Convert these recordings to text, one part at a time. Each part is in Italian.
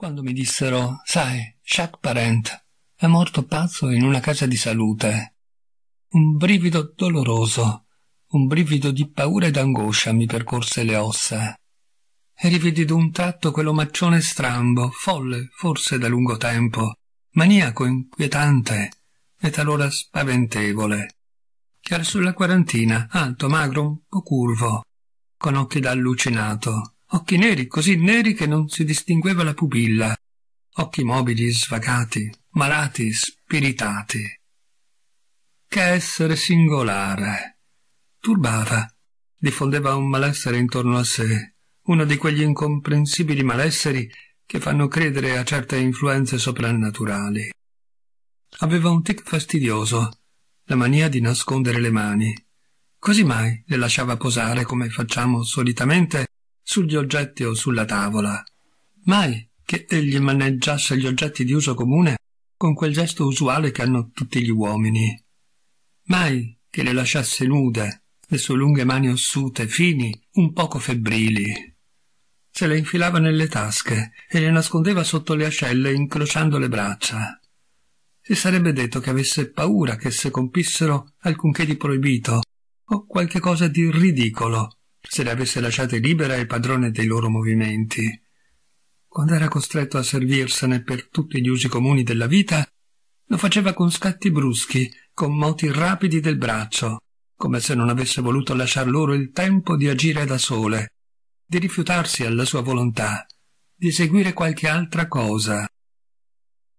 quando mi dissero, sai, Jacques Parent è morto pazzo in una casa di salute. Un brivido doloroso, un brivido di paura ed angoscia mi percorse le ossa. E rividi d'un tratto quell'omaccione strambo, folle forse da lungo tempo, maniaco, inquietante e talora spaventevole, che era sulla quarantina, alto, magro, un po' curvo, con occhi da allucinato, occhi neri, così neri che non si distingueva la pupilla, occhi mobili, svagati, malati, spiritati. Che essere singolare! Turbava, diffondeva un malessere intorno a sé, uno di quegli incomprensibili malesseri che fanno credere a certe influenze soprannaturali. Aveva un tic fastidioso, la mania di nascondere le mani. Così mai le lasciava posare, come facciamo solitamente, sugli oggetti o sulla tavola. Mai che egli maneggiasse gli oggetti di uso comune con quel gesto usuale che hanno tutti gli uomini. Mai che le lasciasse nude, le sue lunghe mani ossute, fini, un poco febbrili. Se le infilava nelle tasche e le nascondeva sotto le ascelle incrociando le braccia. Si sarebbe detto che avesse paura che se compissero alcunché di proibito o qualche cosa di ridicolo se le avesse lasciate libera e padrone dei loro movimenti. Quando era costretto a servirsene per tutti gli usi comuni della vita, lo faceva con scatti bruschi, con moti rapidi del braccio, come se non avesse voluto lasciar loro il tempo di agire da sole, di rifiutarsi alla sua volontà, di seguire qualche altra cosa.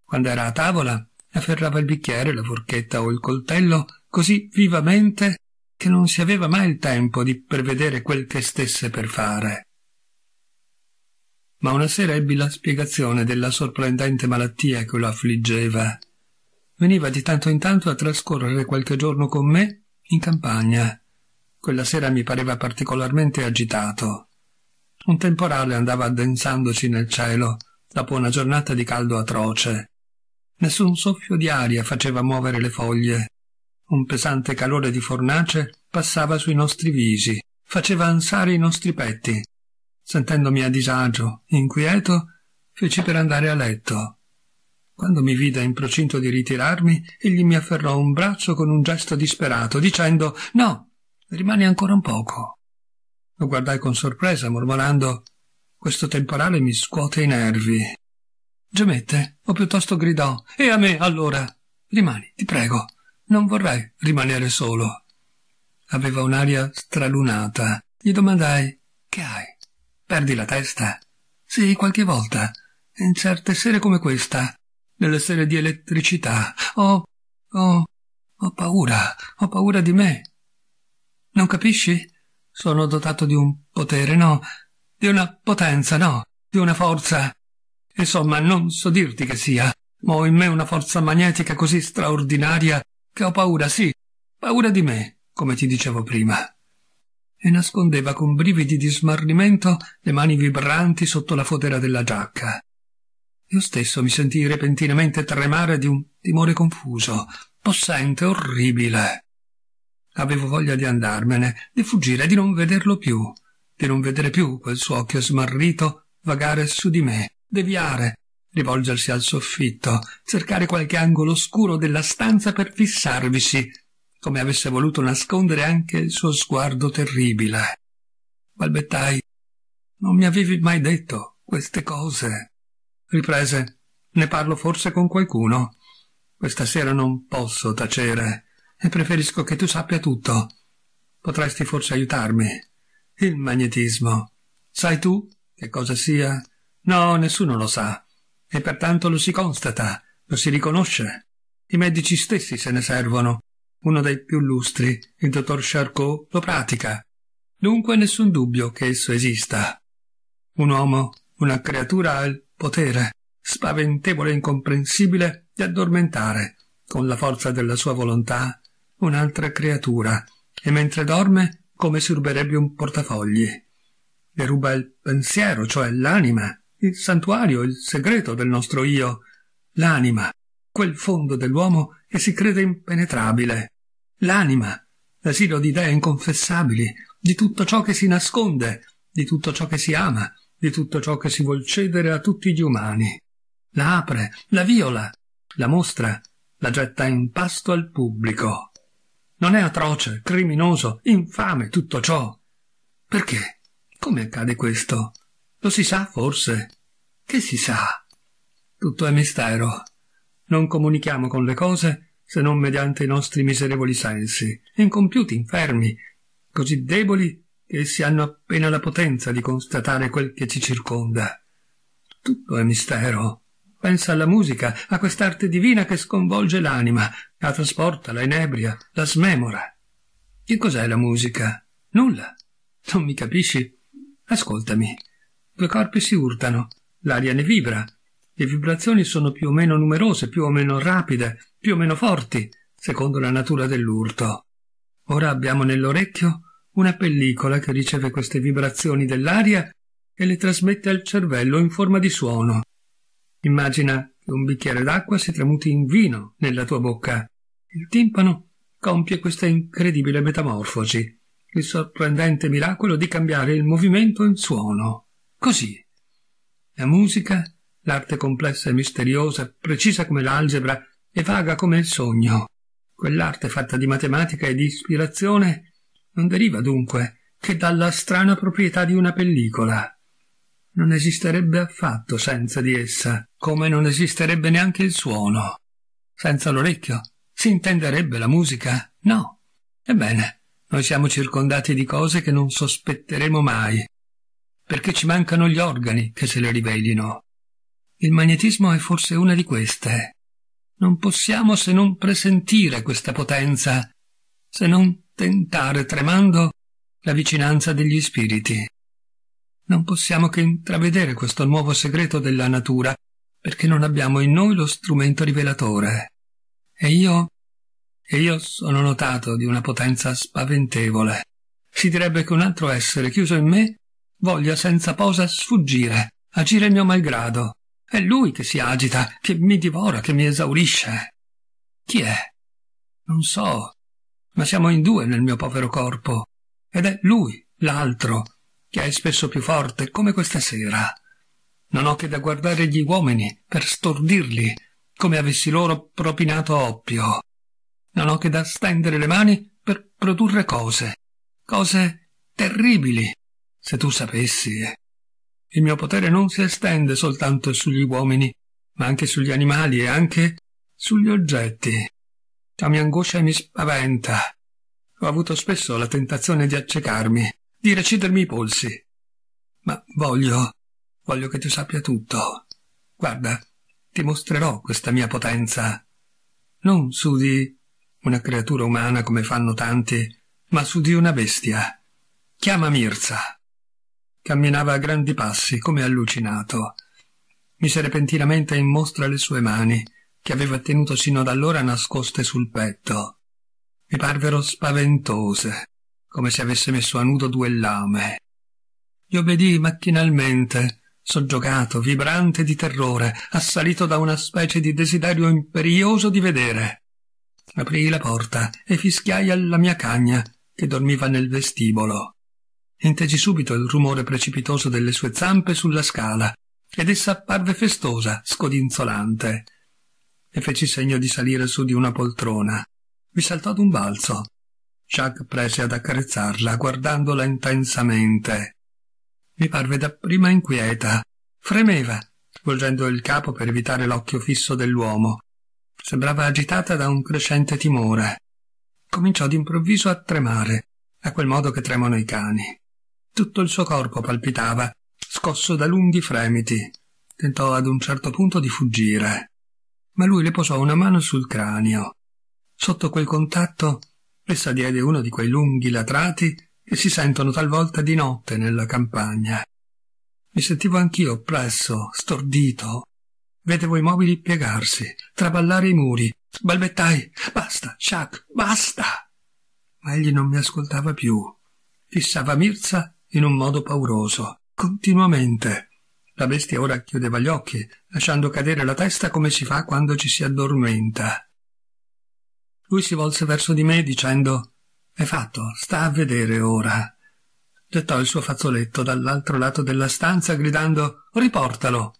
Quando era a tavola, afferrava il bicchiere, la forchetta o il coltello così vivamente che non si aveva mai il tempo di prevedere quel che stesse per fare. Ma una sera ebbi la spiegazione della sorprendente malattia che lo affliggeva. Veniva di tanto in tanto a trascorrere qualche giorno con me in campagna. Quella sera mi pareva particolarmente agitato. Un temporale andava addensandosi nel cielo dopo una giornata di caldo atroce. Nessun soffio di aria faceva muovere le foglie un pesante calore di fornace passava sui nostri visi, faceva ansare i nostri petti. Sentendomi a disagio, inquieto, feci per andare a letto. Quando mi vide in procinto di ritirarmi, egli mi afferrò un braccio con un gesto disperato, dicendo No, rimani ancora un poco. Lo guardai con sorpresa, mormorando Questo temporale mi scuote i nervi. Gemette, o piuttosto gridò E a me, allora? Rimani, ti prego. Non vorrei rimanere solo. Aveva un'aria stralunata. Gli domandai Che hai? Perdi la testa? Sì, qualche volta. In certe sere come questa. Nelle sere di elettricità. Ho... ho... ho paura. Ho paura di me. Non capisci? Sono dotato di un potere, no? Di una potenza, no? Di una forza. Insomma, non so dirti che sia, ma ho in me una forza magnetica così straordinaria che ho paura, sì, paura di me, come ti dicevo prima. E nascondeva con brividi di smarrimento le mani vibranti sotto la fodera della giacca. Io stesso mi sentii repentinamente tremare di un timore confuso, possente, orribile. Avevo voglia di andarmene, di fuggire, di non vederlo più, di non vedere più quel suo occhio smarrito vagare su di me, deviare, rivolgersi al soffitto, cercare qualche angolo oscuro della stanza per fissarvisi, come avesse voluto nascondere anche il suo sguardo terribile. Balbettai. Non mi avevi mai detto queste cose. Riprese. Ne parlo forse con qualcuno. Questa sera non posso tacere e preferisco che tu sappia tutto. Potresti forse aiutarmi. Il magnetismo. Sai tu che cosa sia? No, nessuno lo sa e pertanto lo si constata, lo si riconosce. I medici stessi se ne servono. Uno dei più lustri, il dottor Charcot, lo pratica. Dunque nessun dubbio che esso esista. Un uomo, una creatura ha il potere, spaventevole e incomprensibile, di addormentare, con la forza della sua volontà, un'altra creatura, e mentre dorme, come si ruberebbe un portafogli. Le ruba il pensiero, cioè l'anima, il santuario, il segreto del nostro io, l'anima, quel fondo dell'uomo che si crede impenetrabile, l'anima, l'asilo di idee inconfessabili, di tutto ciò che si nasconde, di tutto ciò che si ama, di tutto ciò che si vuol cedere a tutti gli umani. La apre, la viola, la mostra, la getta in pasto al pubblico. Non è atroce, criminoso, infame tutto ciò. Perché? Come accade questo? Lo si sa, forse? Che si sa? Tutto è mistero. Non comunichiamo con le cose se non mediante i nostri miserevoli sensi, incompiuti, infermi, così deboli che essi hanno appena la potenza di constatare quel che ci circonda. Tutto è mistero. Pensa alla musica, a quest'arte divina che sconvolge l'anima, la trasporta, la inebria, la smemora. Che cos'è la musica? Nulla. Non mi capisci? Ascoltami. Due corpi si urtano, l'aria ne vibra, le vibrazioni sono più o meno numerose, più o meno rapide, più o meno forti, secondo la natura dell'urto. Ora abbiamo nell'orecchio una pellicola che riceve queste vibrazioni dell'aria e le trasmette al cervello in forma di suono. Immagina che un bicchiere d'acqua si tramuti in vino nella tua bocca. Il timpano compie questa incredibile metamorfosi, il sorprendente miracolo di cambiare il movimento in suono. Così. La musica, l'arte complessa e misteriosa, precisa come l'algebra e vaga come il sogno. Quell'arte fatta di matematica e di ispirazione non deriva dunque che dalla strana proprietà di una pellicola. Non esisterebbe affatto senza di essa, come non esisterebbe neanche il suono. Senza l'orecchio si intenderebbe la musica? No. Ebbene, noi siamo circondati di cose che non sospetteremo mai, perché ci mancano gli organi che se le rivelino. Il magnetismo è forse una di queste. Non possiamo se non presentire questa potenza, se non tentare tremando la vicinanza degli spiriti. Non possiamo che intravedere questo nuovo segreto della natura, perché non abbiamo in noi lo strumento rivelatore. E io? E io sono notato di una potenza spaventevole. Si direbbe che un altro essere chiuso in me Voglio senza posa sfuggire, agire mio malgrado. È lui che si agita, che mi divora, che mi esaurisce. Chi è? Non so, ma siamo in due nel mio povero corpo. Ed è lui, l'altro, che è spesso più forte, come questa sera. Non ho che da guardare gli uomini per stordirli, come avessi loro propinato oppio. Non ho che da stendere le mani per produrre cose, cose terribili, se tu sapessi. Eh. Il mio potere non si estende soltanto sugli uomini, ma anche sugli animali e anche sugli oggetti. Ciò mi angoscia e mi spaventa. Ho avuto spesso la tentazione di accecarmi, di recidermi i polsi. Ma voglio, voglio che tu sappia tutto. Guarda, ti mostrerò questa mia potenza. Non su di una creatura umana come fanno tanti, ma su di una bestia. Chiama Mirza. Camminava a grandi passi, come allucinato. Mise repentinamente in mostra le sue mani, che aveva tenuto sino ad allora nascoste sul petto. Mi parvero spaventose, come se avesse messo a nudo due lame. Gli obbedii macchinalmente, soggiogato, vibrante di terrore, assalito da una specie di desiderio imperioso di vedere. Aprii la porta e fischiai alla mia cagna, che dormiva nel vestibolo intesi subito il rumore precipitoso delle sue zampe sulla scala, ed essa apparve festosa, scodinzolante. E feci segno di salire su di una poltrona. Vi saltò d'un balzo. Chuck prese ad accarezzarla, guardandola intensamente. Mi parve dapprima inquieta. Fremeva, volgendo il capo per evitare l'occhio fisso dell'uomo. Sembrava agitata da un crescente timore. Cominciò d'improvviso a tremare, a quel modo che tremano i cani. Tutto il suo corpo palpitava, scosso da lunghi fremiti. Tentò ad un certo punto di fuggire, ma lui le posò una mano sul cranio. Sotto quel contatto essa diede uno di quei lunghi latrati che si sentono talvolta di notte nella campagna. Mi sentivo anch'io oppresso, stordito. Vedevo i mobili piegarsi, traballare i muri. Balbettai, basta, Chuck, basta! Ma egli non mi ascoltava più. Fissava Mirza in un modo pauroso, continuamente. La bestia ora chiudeva gli occhi, lasciando cadere la testa come si fa quando ci si addormenta. Lui si volse verso di me dicendo «È fatto, sta a vedere ora». Gettò il suo fazzoletto dall'altro lato della stanza gridando «Riportalo!».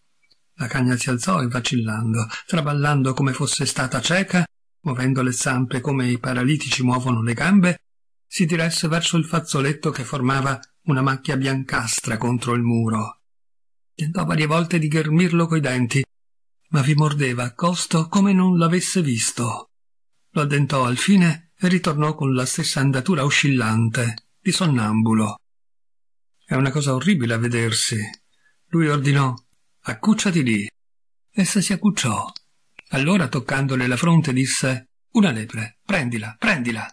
La cagna si alzò e vacillando, traballando come fosse stata cieca, muovendo le zampe come i paralitici muovono le gambe, si diresse verso il fazzoletto che formava una macchia biancastra contro il muro. Tentò varie volte di ghermirlo coi denti, ma vi mordeva a costo come non l'avesse visto. Lo addentò al fine e ritornò con la stessa andatura oscillante, di sonnambulo. È una cosa orribile a vedersi. Lui ordinò accucciati lì. Essa si accucciò. Allora, toccandole la fronte, disse Una lepre, prendila, prendila.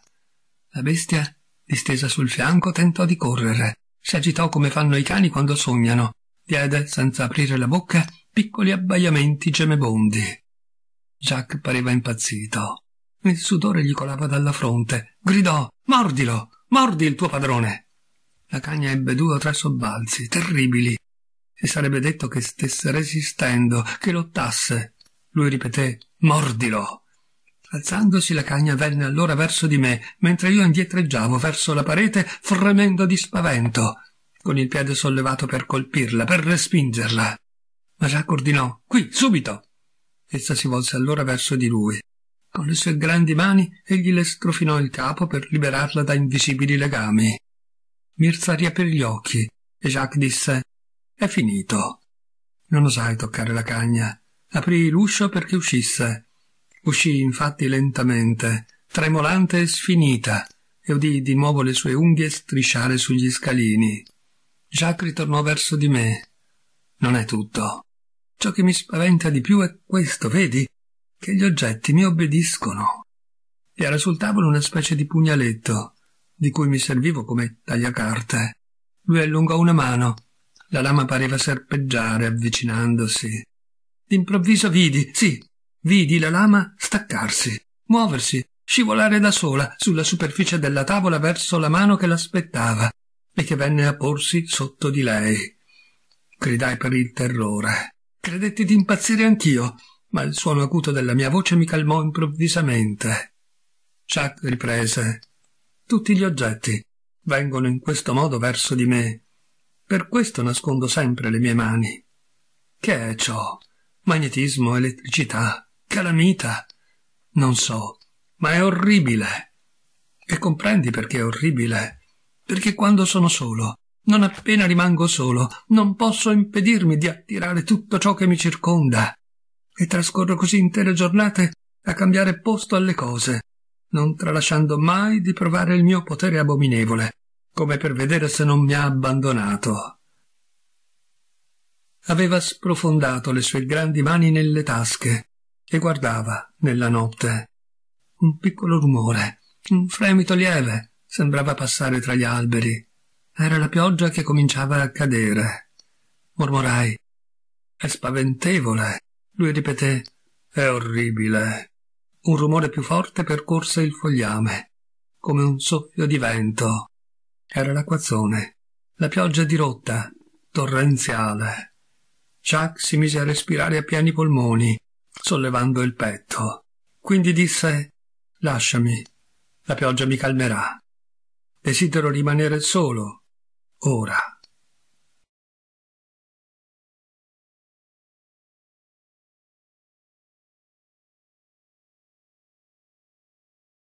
La bestia distesa sul fianco, tentò di correre. Si agitò come fanno i cani quando sognano. Diede, senza aprire la bocca, piccoli abbaiamenti gemebondi. Jack pareva impazzito. Il sudore gli colava dalla fronte. Gridò Mordilo! Mordi il tuo padrone! La cagna ebbe due o tre sobbalzi, terribili. Si sarebbe detto che stesse resistendo, che lottasse. Lui ripeté Mordilo! Alzandosi la cagna venne allora verso di me, mentre io indietreggiavo verso la parete, fremendo di spavento, con il piede sollevato per colpirla, per respingerla. Ma Jacques ordinò, qui, subito! Essa si volse allora verso di lui. Con le sue grandi mani egli le strofinò il capo per liberarla da invisibili legami. Mirza riaprì gli occhi e Jacques disse, è finito. Non osai toccare la cagna. Aprì l'uscio perché uscisse Uscì infatti lentamente, tremolante e sfinita, e udì di nuovo le sue unghie strisciare sugli scalini. Jacques ritornò verso di me. Non è tutto. Ciò che mi spaventa di più è questo, vedi? Che gli oggetti mi obbediscono. era sul tavolo una specie di pugnaletto, di cui mi servivo come tagliacarte. Lui allungò una mano. La lama pareva serpeggiare avvicinandosi. D'improvviso vidi, sì, Vidi la lama staccarsi, muoversi, scivolare da sola sulla superficie della tavola verso la mano che l'aspettava e che venne a porsi sotto di lei. Gridai per il terrore. Credetti di impazzire anch'io, ma il suono acuto della mia voce mi calmò improvvisamente. Chuck riprese. Tutti gli oggetti vengono in questo modo verso di me. Per questo nascondo sempre le mie mani. Che è ciò? Magnetismo, elettricità, Calamita? Non so, ma è orribile. E comprendi perché è orribile? Perché quando sono solo, non appena rimango solo, non posso impedirmi di attirare tutto ciò che mi circonda. E trascorro così intere giornate a cambiare posto alle cose, non tralasciando mai di provare il mio potere abominevole, come per vedere se non mi ha abbandonato. Aveva sprofondato le sue grandi mani nelle tasche e guardava, nella notte. Un piccolo rumore, un fremito lieve, sembrava passare tra gli alberi. Era la pioggia che cominciava a cadere. Mormorai. È spaventevole. Lui ripeté. È orribile. Un rumore più forte percorse il fogliame, come un soffio di vento. Era l'acquazzone. La pioggia dirotta, torrenziale. Chuck si mise a respirare a pieni polmoni sollevando il petto. Quindi disse Lasciami, la pioggia mi calmerà. Desidero rimanere solo, ora.